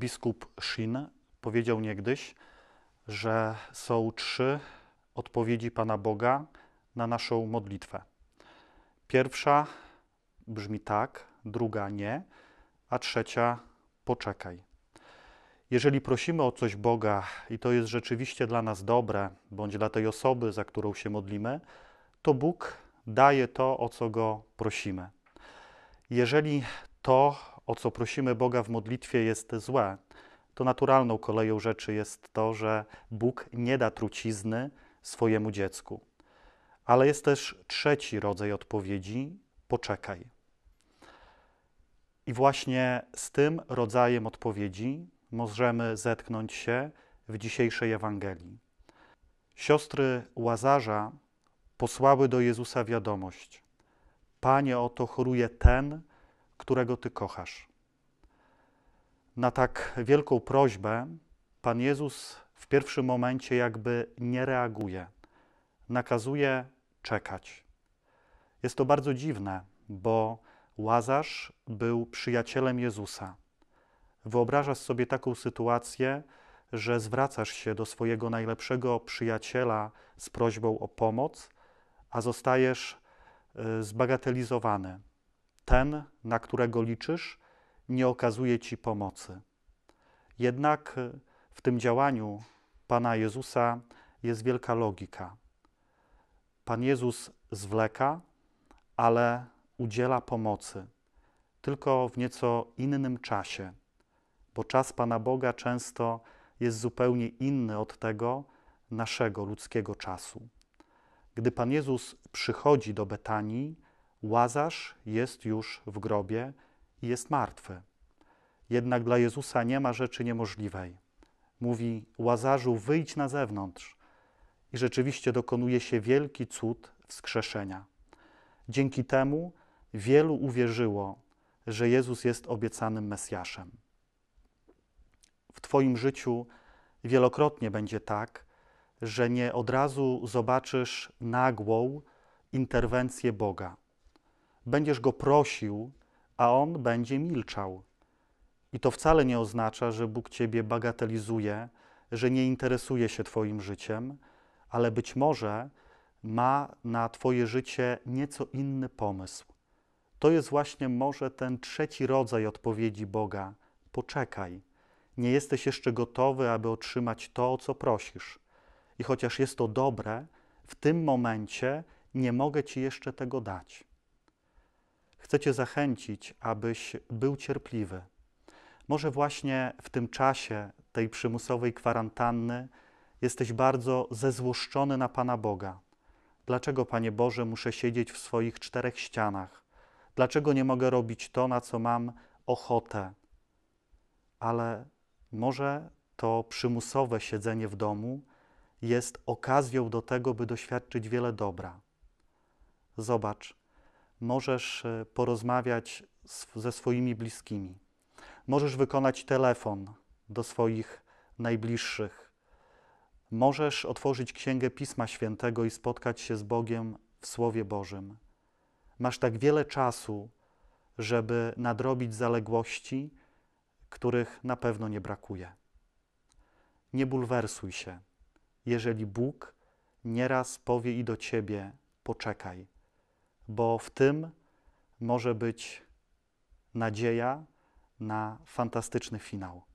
biskup Shin powiedział niegdyś, że są trzy odpowiedzi Pana Boga na naszą modlitwę. Pierwsza brzmi tak, druga nie, a trzecia poczekaj. Jeżeli prosimy o coś Boga i to jest rzeczywiście dla nas dobre, bądź dla tej osoby, za którą się modlimy, to Bóg daje to, o co go prosimy. Jeżeli to, o co prosimy Boga w modlitwie, jest złe, to naturalną koleją rzeczy jest to, że Bóg nie da trucizny swojemu dziecku. Ale jest też trzeci rodzaj odpowiedzi: poczekaj. I właśnie z tym rodzajem odpowiedzi możemy zetknąć się w dzisiejszej Ewangelii. Siostry Łazarza posłały do Jezusa wiadomość: Panie, oto choruje ten, którego Ty kochasz na tak wielką prośbę Pan Jezus w pierwszym momencie jakby nie reaguje. Nakazuje czekać. Jest to bardzo dziwne, bo Łazarz był przyjacielem Jezusa. Wyobrażasz sobie taką sytuację, że zwracasz się do swojego najlepszego przyjaciela z prośbą o pomoc, a zostajesz y, zbagatelizowany. Ten, na którego liczysz, nie okazuje Ci pomocy. Jednak w tym działaniu Pana Jezusa jest wielka logika. Pan Jezus zwleka, ale udziela pomocy, tylko w nieco innym czasie, bo czas Pana Boga często jest zupełnie inny od tego naszego ludzkiego czasu. Gdy Pan Jezus przychodzi do Betanii, łazarz jest już w grobie i jest martwy. Jednak dla Jezusa nie ma rzeczy niemożliwej. Mówi: Łazarzu, wyjdź na zewnątrz. I rzeczywiście dokonuje się wielki cud wskrzeszenia. Dzięki temu wielu uwierzyło, że Jezus jest obiecanym Mesjaszem. W Twoim życiu wielokrotnie będzie tak, że nie od razu zobaczysz nagłą interwencję Boga. Będziesz go prosił a on będzie milczał. I to wcale nie oznacza, że Bóg ciebie bagatelizuje, że nie interesuje się Twoim życiem, ale być może ma na Twoje życie nieco inny pomysł. To jest właśnie może ten trzeci rodzaj odpowiedzi Boga: poczekaj. Nie jesteś jeszcze gotowy, aby otrzymać to, o co prosisz. I chociaż jest to dobre, w tym momencie nie mogę Ci jeszcze tego dać. Chcę Cię zachęcić, abyś był cierpliwy. Może właśnie w tym czasie tej przymusowej kwarantanny jesteś bardzo zezłoszczony na Pana Boga. Dlaczego, Panie Boże, muszę siedzieć w swoich czterech ścianach? Dlaczego nie mogę robić to, na co mam ochotę? Ale może to przymusowe siedzenie w domu jest okazją do tego, by doświadczyć wiele dobra. Zobacz, możesz e, porozmawiać ze swoimi bliskimi, możesz wykonać telefon do swoich najbliższych, możesz otworzyć Księgę Pisma Świętego i spotkać się z Bogiem w Słowie Bożym. Masz tak wiele czasu, żeby nadrobić zaległości, których na pewno nie brakuje. Nie bulwersuj się, jeżeli Bóg nieraz powie i do ciebie: poczekaj bo w tym może być nadzieja na fantastyczny finał.